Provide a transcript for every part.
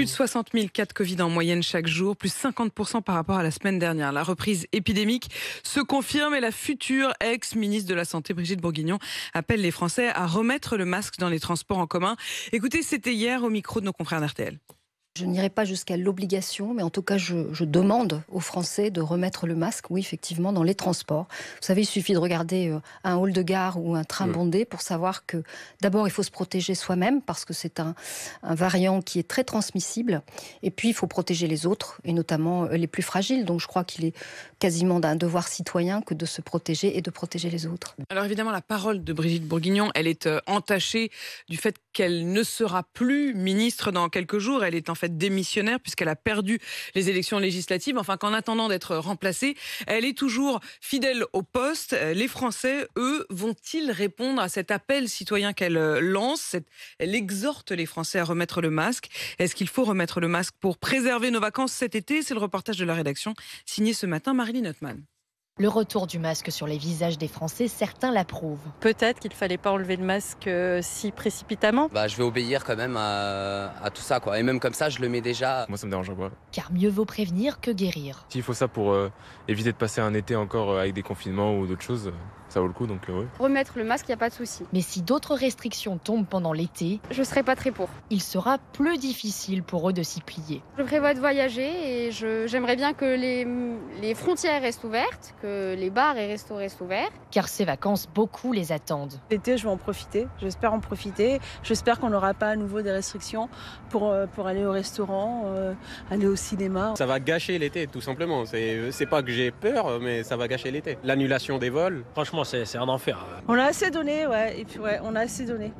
Plus de 60 000 cas de Covid en moyenne chaque jour, plus 50% par rapport à la semaine dernière. La reprise épidémique se confirme et la future ex-ministre de la Santé, Brigitte Bourguignon, appelle les Français à remettre le masque dans les transports en commun. Écoutez, c'était hier au micro de nos confrères d'RTL je n'irai pas jusqu'à l'obligation, mais en tout cas, je, demande aux Français de remettre le masque, oui, effectivement, dans les transports. Vous savez, il suffit de regarder euh, un hall de gare ou un train bondé pour savoir que, d'abord, il faut se protéger soi-même, parce que c'est un, un, variant qui est très transmissible, et puis il faut protéger les autres, et notamment euh, les plus fragiles. Donc je crois qu'il est quasiment d'un devoir citoyen que de se protéger et de protéger les autres. Alors évidemment, la parole de Brigitte Bourguignon, elle est euh, entachée du fait qu'elle ne sera plus ministre dans quelques jours. Elle est en fait démissionnaire puisqu'elle a perdu les élections législatives. Enfin, qu'en attendant d'être remplacée, elle est toujours fidèle au poste. Les Français, eux, vont-ils répondre à cet appel citoyen qu'elle euh, lance Elle exhorte les Français à remettre le masque. Est-ce qu'il faut remettre le masque pour préserver nos vacances cet été C'est le reportage de la rédaction signé ce matin Marilyn Notman. Le retour du masque sur les visages des Français, certains l'approuvent. Peut-être qu'il ne fallait pas enlever le masque euh, si précipitamment. Bah, je vais obéir quand même à, tout ça. Quoi. Et même comme ça, je le mets déjà. Moi, ça me dérange pas. Car mieux vaut prévenir que guérir. S'il faut ça pour euh, éviter de passer un été encore euh, avec des confinements ou d'autres choses, ça vaut le coup. donc oui. Remettre le masque, il n'y a pas de souci. Mais si d'autres restrictions tombent pendant l'été, je ne serai pas très pour. Il sera plus difficile pour eux de s'y plier. Je prévois de voyager et j'aimerais bien que les, les frontières restent ouvertes, les bars et restaurants restent ouverts. Car ces vacances, beaucoup les attendent. L'été, je vais en profiter. J'espère en profiter. J'espère qu'on n'aura pas à nouveau des restrictions pour, euh, pour aller au restaurant, euh, aller au cinéma. Ça va gâcher l'été, tout simplement. Euh, c'est pas que j'ai peur, mais ça va gâcher l'été. L'annulation des vols. Franchement, c'est un enfer. On a assez donné, ouais. Et puis, ouais, on a assez donné.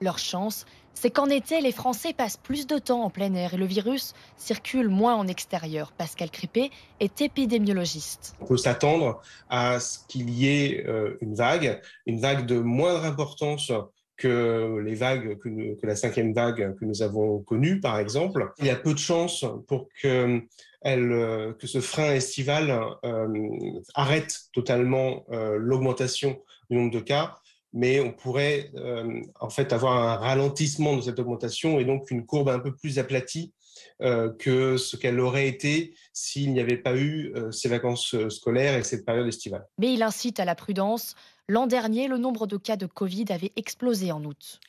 Leur chance, c'est qu'en été, les Français passent plus de temps en plein air et le virus circule moins en extérieur. Pascal Crippé est épidémiologiste. On peut s'attendre à ce qu'il y ait euh, une vague, une vague de moindre importance que les vagues, que, la cinquième vague que nous avons connue, par exemple. Il y a peu de chances pour que, euh, que ce frein estival euh, arrête totalement l'augmentation du nombre de cas mais on pourrait euh, en fait avoir un ralentissement de cette augmentation et donc une courbe un peu plus aplatie euh, que ce qu'elle aurait été s'il n'y avait pas eu euh, ces vacances scolaires et cette période estivale. Mais il incite à la prudence. L'an dernier, le nombre de cas de Covid avait explosé en août.